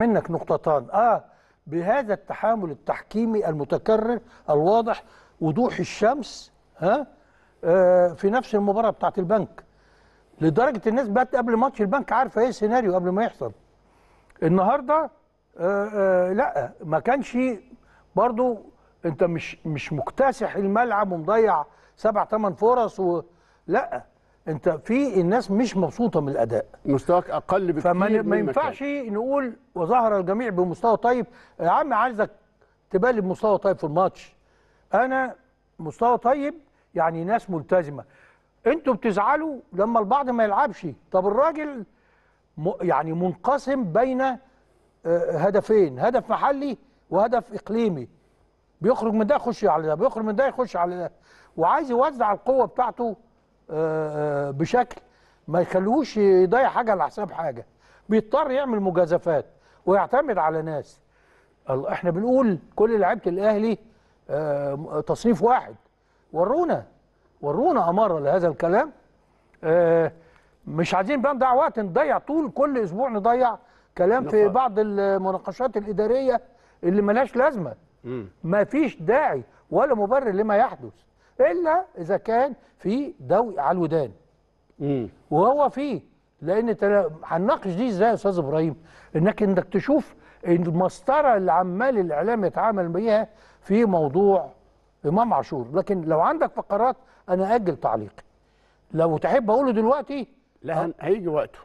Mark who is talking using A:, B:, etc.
A: منك نقطتان اه بهذا التحامل التحكيمي المتكرر الواضح وضوح الشمس ها آه في نفس المباراه بتاعه البنك لدرجه الناس بقت قبل ماتش البنك عارفه ايه السيناريو قبل ما يحصل النهارده آه آه لا ما كانش برضو انت مش مش مكتسح الملعب ومضيع سبع ثمان فرص و... لا انت في الناس مش مبسوطه من الاداء مستواك اقل بكتير فما ما ينفعش نقول وظهر الجميع بمستوى طيب يا عم عايزك تبالي بمستوى طيب في الماتش انا مستوى طيب يعني ناس ملتزمه انتوا بتزعلوا لما البعض ما يلعبش طب الراجل يعني منقسم بين آه، هدفين هدف محلي وهدف اقليمي بيخرج من ده يخش على ده بيخرج من ده يخش على ده وعايز يوزع القوه بتاعته آه، آه، بشكل ما يخلوش يضيع حاجه على حساب حاجه بيضطر يعمل مجازفات ويعتمد على ناس احنا بنقول كل لعبة الاهلي آه، تصنيف واحد ورونا ورونا اماره لهذا الكلام مش عايزين بقى نضيع وقت نضيع طول كل اسبوع نضيع كلام في بعض المناقشات الاداريه اللي ملهاش لازمه ما فيش داعي ولا مبرر لما يحدث الا اذا كان في ضوء على الودان مم. وهو فيه لان هنناقش دي ازاي يا استاذ ابراهيم انك انك تشوف المسطره اللي عمال الاعلام يتعامل بيها في موضوع امام عاشور لكن لو عندك فقرات انا اجل تعليقي لو تحب اقوله دلوقتي لا هيجي وقته